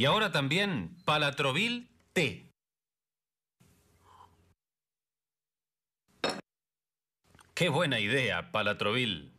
Y ahora también Palatrovil T. Qué buena idea, Palatrovil.